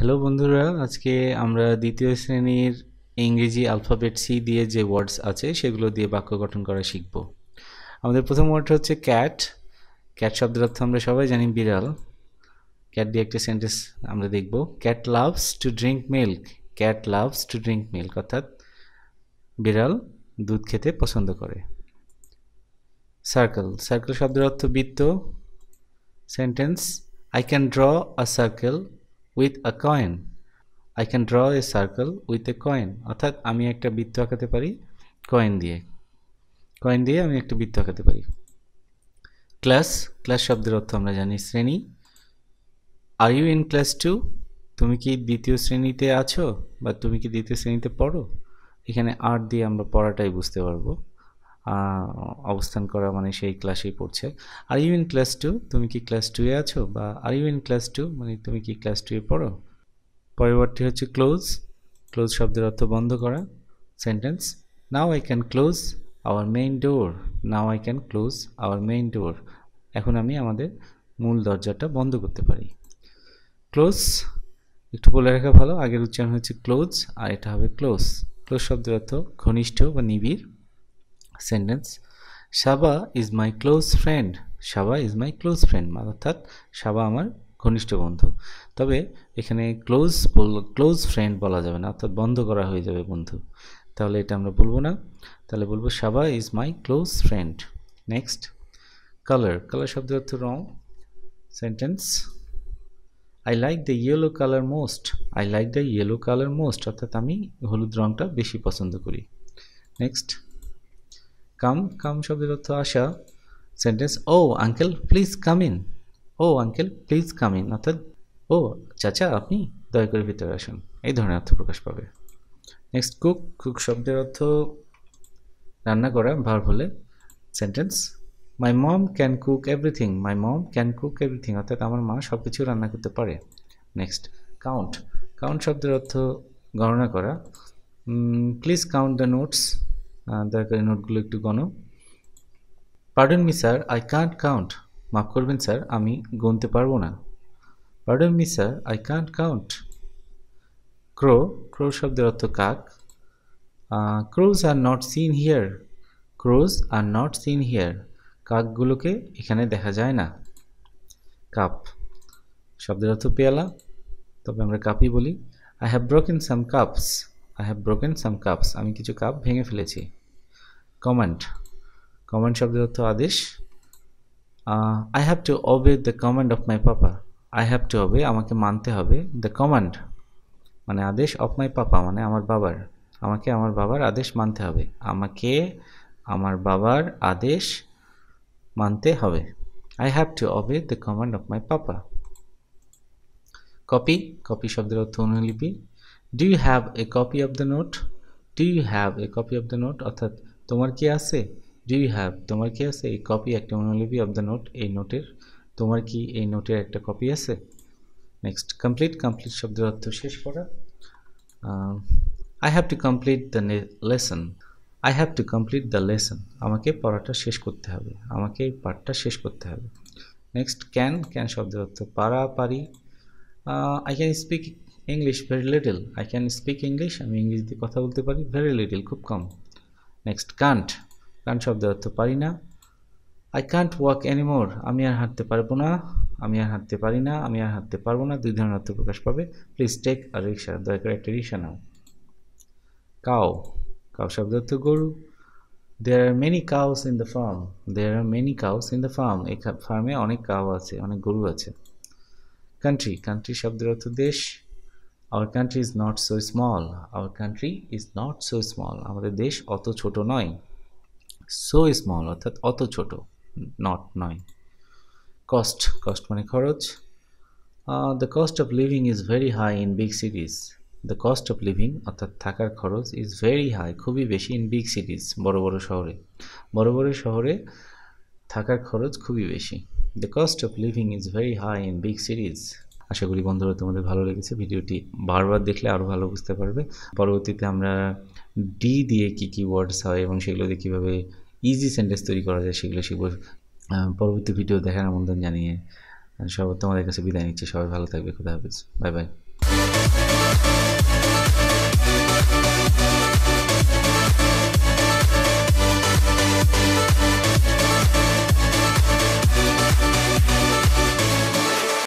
hello বন্ধুরা আজকে আমরা দ্বিতীয় শ্রেণীর ইংরেজি আলফাবেট সি দিয়ে যে ওয়ার্ডস আছে সেগুলো দিয়ে বাক্য গঠন করা শিখব আমাদের প্রথম ওয়ার্ডটা হচ্ছে ক্যাট ক্যাট শব্দের অর্থ আমরা সবাই জানি বিড়াল ক্যাট দিয়ে একটা সেন্টেন্স আমরা দেখব cat loves to drink milk cat loves to drink milk অর্থাৎ বিড়াল দুধ খেতে পছন্দ করে সার্কেল সার্কেল শব্দের অর্থ বৃত্ত sentence I can draw a circle with a coin I can draw a circle with a coin অর্থাৎ আমি একটা বৃত্ত আঁকাতে পারি কয়েন দিয়ে কয়েন দিয়ে আমি একটা বৃত্ত আঁকাতে পারি ক্লাস ক্লাস শব্দের অর্থ আমরা জানি শ্রেণী are you in class two তুমি কি দ্বিতীয় শ্রেণীতে আছো বা তুমি কি দ্বিতীয় শ্রেণীতে পড়ো এখানে আর্ট দিয়ে আমরা পড়াটাই বুঝতে পারবো অবস্থান করা মানে সেই ক্লাসেই পড়ছে are you in class two তুমি কি ক্লাস টুয়ে আছো বা are you in class two মানে তুমি কি ক্লাস টুয়ে পড়ো পরবর্তী হচ্ছে ক্লোজ ক্লোজ শব্দের অর্থ বন্ধ করা sentence now I can close our main door now I can close our main door এখন আমি আমাদের মূল দরজাটা বন্ধ করতে পারি ক্লোজ একটু বলে রাখা ভালো আগের উচ্চারণ হচ্ছে ক্লোজ আর এটা হবে ক্লোজ ক্লোজ শব্দের অর্থ ঘনিষ্ঠ বা নিবিড় sentence Saba is my close friend Saba is my close friend অর্থাৎ সাবা আমার ঘনিষ্ঠ বন্ধু তবে এখানে ক্লোজ ক্লোজ ফ্রেন্ড বলা যাবে না অর্থাৎ বন্ধ করা হয়ে যাবে বন্ধু তাহলে এটা আমরা বলবো না তাহলে বলবো Saba is my close friend next colour colour শব্দের অর্থ রং sentence I like the yellow colour most I like the yellow colour most অর্থাৎ আমি হলুদ রঙটা বেশি পছন্দ করি নেক্সট কাম কাম শব্দের অর্থ আসা sentence oh uncle please come in oh uncle please come in অর্থাৎ ও oh, চাচা আপনি দয়া করে ভিতরে আসুন এই ধরনের অর্থ প্রকাশ পাবে নেক্সট কুক কুক শব্দের অর্থ রান্না করা ভার হলে sentence my mom can cook everything my mom can cook everything অর্থাৎ আমার মা সব কিছু রান্না করতে পারে নেক্সট কাউন্ট কাউন্ট শব্দের অর্থ গণনা করা প্লিজ কাউন্ট দ্য নোটস দরকারি নোটগুলো একটু গণ pardon me sir I can't count মাফ করবেন স্যার আমি গুনতে পারবো না pardon me sir I can't count crow crow শব্দের অর্থ কাক crows are not seen here crows are not seen here কাকগুলোকে এখানে দেখা যায় না কাপ শব্দের অর্থ পেয়ালা তবে আমরা কাপই বলি I have broken some cups I have broken some cups আমি কিছু কাপ ভেঙে ফেলেছি কমান্ড কমান্ড শব্দের অর্থ আদেশ I have to obey the command of my papa I have to obey আমাকে মানতে হবে দ্য কমান্ড মানে আদেশ অফ মাই পাপা মানে আমার বাবার আমাকে আমার বাবার আদেশ মানতে হবে আমাকে আমার বাবার আদেশ মানতে হবে I have to obey the command of my papa copy copy শব্দের অর্থ অনুলিপি do you have a copy of the note do you have a copy of the note অর্থাৎ তোমার কি আছে ডু ইউ হ্যাভ তোমার কি আছে এই কপি একটা অনুলিপি অফ দ্য নোট এই নোটের তোমার কি এই নোটের একটা কপি আছে নেক্সট কমপ্লিট কমপ্লিট শব্দের অর্থ শেষ করা I have to complete the lesson I have to complete the lesson আমাকে পড়াটা শেষ করতে হবে আমাকে এই পাঠটা শেষ করতে হবে নেক্সট ক্যান ক্যান শব্দের অর্থ পারা পারি I can speak English very little I can speak English আমি ইংলিশ দিয়ে কথা বলতে পারি ভেরি লিটল খুব কম নেক্সট কান্ট কান্ট শব্দ অর্থ পারি না আই কান্ট ওয়াক এনিমোর আমি আর হাঁটতে পারবো না আমি আর হাঁটতে পারি না আমি আর হাঁটতে পারবো না দুই ধরনের অর্থ প্রকাশ পাবে প্লিজ টেক আর রিক্সা দয়া করে একটা রিক্সা নাও কাউ কাউ শব্দ অর্থ গরু there are many cows in the farm there are many cows in the farm এই ফার্মে অনেক কাউ আছে অনেক গরু আছে কান্ট্রি কান্ট্রি শব্দের অর্থ দেশ our country is not so small our country is not so small আমাদের দেশ অত ছোট নয় সো স্মল অর্থাৎ অত ছোট নট নয় কস্ট কস্ট মানে খরচ the cost of living is very high in big cities the cost of living অর্থাৎ থাকার খরচ ইজ ভেরি হাই খুবই বেশি ইন বিগ সিটিজ বড় বড় শহরে বড় বড় শহরে থাকার খরচ খুবই বেশি the cost of living is very high in big cities আশা করি বন্ধুরা তোমাদের ভালো লেগেছে ভিডিওটি বারবার দেখলে আরও ভালো বুঝতে পারবে পরবর্তীতে আমরা ডি দিয়ে কি কি ওয়ার্ডস হয় এবং সেগুলো দিয়ে কীভাবে ইজি সেন্টেন্স তৈরি করা যায় সেগুলো শিখব পরবর্তী ভিডিও দেখার আমন্ত্রণ জানিয়ে সব তোমাদের কাছে বিদায় নিচ্ছে সবাই ভালো থাকবে খুদা হাফিজ বাই বাই